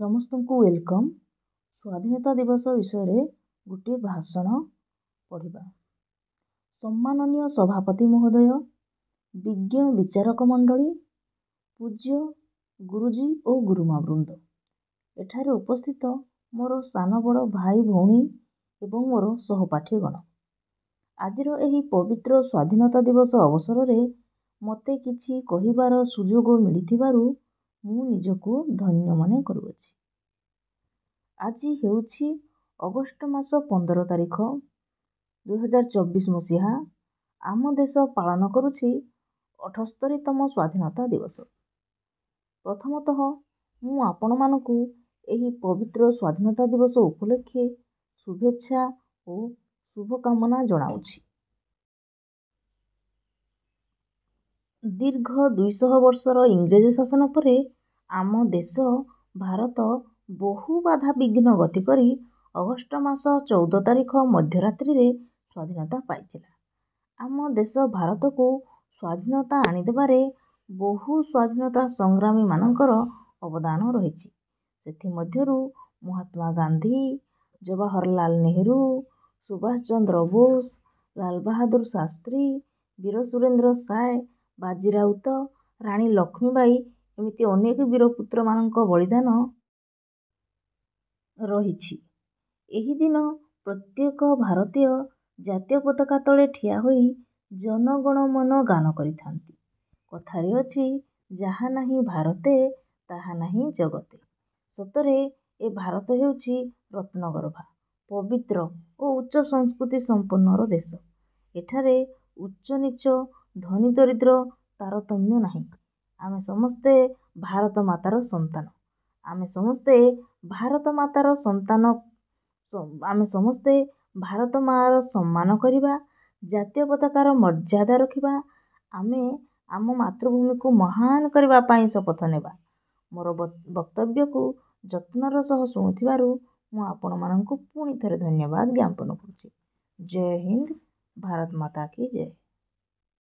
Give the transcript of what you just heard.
ସମସ୍ତଙ୍କୁ ୱେଲକମ୍ ସ୍ୱାଧୀନତା ଦିବସ ବିଷୟରେ ଗୋଟିଏ ଭାଷଣ ପଢ଼ିବା ସମ୍ମାନନୀୟ ସଭାପତି ମହୋଦୟ ବିଜ୍ଞ ବିଚାରକ ମଣ୍ଡଳୀ ପୂଜ୍ୟ ଗୁରୁଜୀ ଓ ଗୁରୁମା ବୃନ୍ଦ ଏଠାରେ ଉପସ୍ଥିତ ମୋର ସାନ ବଡ଼ ଭାଇ ଭଉଣୀ ଏବଂ ମୋର ସହପାଠୀଗଣ ଆଜିର ଏହି ପବିତ୍ର ସ୍ୱାଧୀନତା ଦିବସ ଅବସରରେ ମୋତେ କିଛି କହିବାର ସୁଯୋଗ ମିଳିଥିବାରୁ ମୁଁ ନିଜକୁ ଧନ୍ୟ ମନେ କରୁଅଛି ଆଜି ହେଉଛି ଅଗଷ୍ଟ ମାସ ପନ୍ଦର ତାରିଖ ଦୁଇହଜାର ଚବିଶ ମସିହା ଆମ ଦେଶ ପାଳନ କରୁଛି ଅଠସ୍ତରୀତମ ସ୍ୱାଧୀନତା ଦିବସ ପ୍ରଥମତଃ ମୁଁ ଆପଣମାନଙ୍କୁ ଏହି ପବିତ୍ର ସ୍ୱାଧୀନତା ଦିବସ ଉପଲକ୍ଷେ ଶୁଭେଚ୍ଛା ଓ ଶୁଭକାମନା ଜଣାଉଛି ଦୀର୍ଘ ଦୁଇଶହ ବର୍ଷର ଇଂରେଜ ଶାସନ ପରେ ଆମ ଦେଶ ଭାରତ ବହୁ ବାଧା ବିଘ୍ନ ଗତି କରି ଅଗଷ୍ଟ ମାସ ଚଉଦ ତାରିଖ ମଧ୍ୟରାତ୍ରିରେ ସ୍ୱାଧୀନତା ପାଇଥିଲା ଆମ ଦେଶ ଭାରତକୁ ସ୍ୱାଧୀନତା ଆଣିଦେବାରେ ବହୁ ସ୍ୱାଧୀନତା ସଂଗ୍ରାମୀମାନଙ୍କର ଅବଦାନ ରହିଛି ସେଥିମଧ୍ୟରୁ ମହାତ୍ମା ଗାନ୍ଧୀ ଜବାହରଲାଲ ନେହେରୁ ସୁଭାଷ ଚନ୍ଦ୍ର ବୋଷ ଲାଲ ବାହାଦୁର ଶାସ୍ତ୍ରୀ ବୀର ସୁରେନ୍ଦ୍ର ସାଏ ବାଜି ରାଉତ ରାଣୀ ଲକ୍ଷ୍ମୀବାଇ ଏମିତି ଅନେକ ବୀରପୁତ୍ରମାନଙ୍କ ବଳିଦାନ ରହିଛି ଏହିଦିନ ପ୍ରତ୍ୟେକ ଭାରତୀୟ ଜାତୀୟ ପତାକା ତଳେ ଠିଆ ହୋଇ ମନ ଗାନ କରିଥାନ୍ତି କଥାରେ ଅଛି ଯାହା ନାହିଁ ଭାରତ ତାହା ନାହିଁ ଜଗତେ ସତରେ ଏ ଭାରତ ହେଉଛି ରତ୍ନଗର୍ଭା ପବିତ୍ର ଓ ଉଚ୍ଚ ସଂସ୍କୃତି ସମ୍ପନ୍ନର ଦେଶ ଏଠାରେ ଉଚ୍ଚ ନୀଚ ଧନୀ ଦରିଦ୍ର ତାରତମ୍ୟ ନାହିଁ ଆମେ ସମସ୍ତେ ଭାରତ ମାତାର ସନ୍ତାନ ଆମେ ସମସ୍ତେ ଭାରତ ମାତାର ସନ୍ତାନ ଆମେ ସମସ୍ତେ ଭାରତ ମାଆର ସମ୍ମାନ କରିବା ଜାତୀୟ ପତାକାର ମର୍ଯ୍ୟାଦା ରଖିବା ଆମେ ଆମ ମାତୃଭୂମିକୁ ମହାନ କରିବା ପାଇଁ ଶପଥ ନେବା ମୋର ବକ୍ତବ୍ୟକୁ ଯତ୍ନର ସହ ଶୁଣୁଥିବାରୁ ମୁଁ ଆପଣମାନଙ୍କୁ ପୁଣି ଥରେ ଧନ୍ୟବାଦ ଜ୍ଞାପନ କରୁଛି ଜୟ ହିନ୍ଦ ଭାରତ ମାତା କି ଜୟ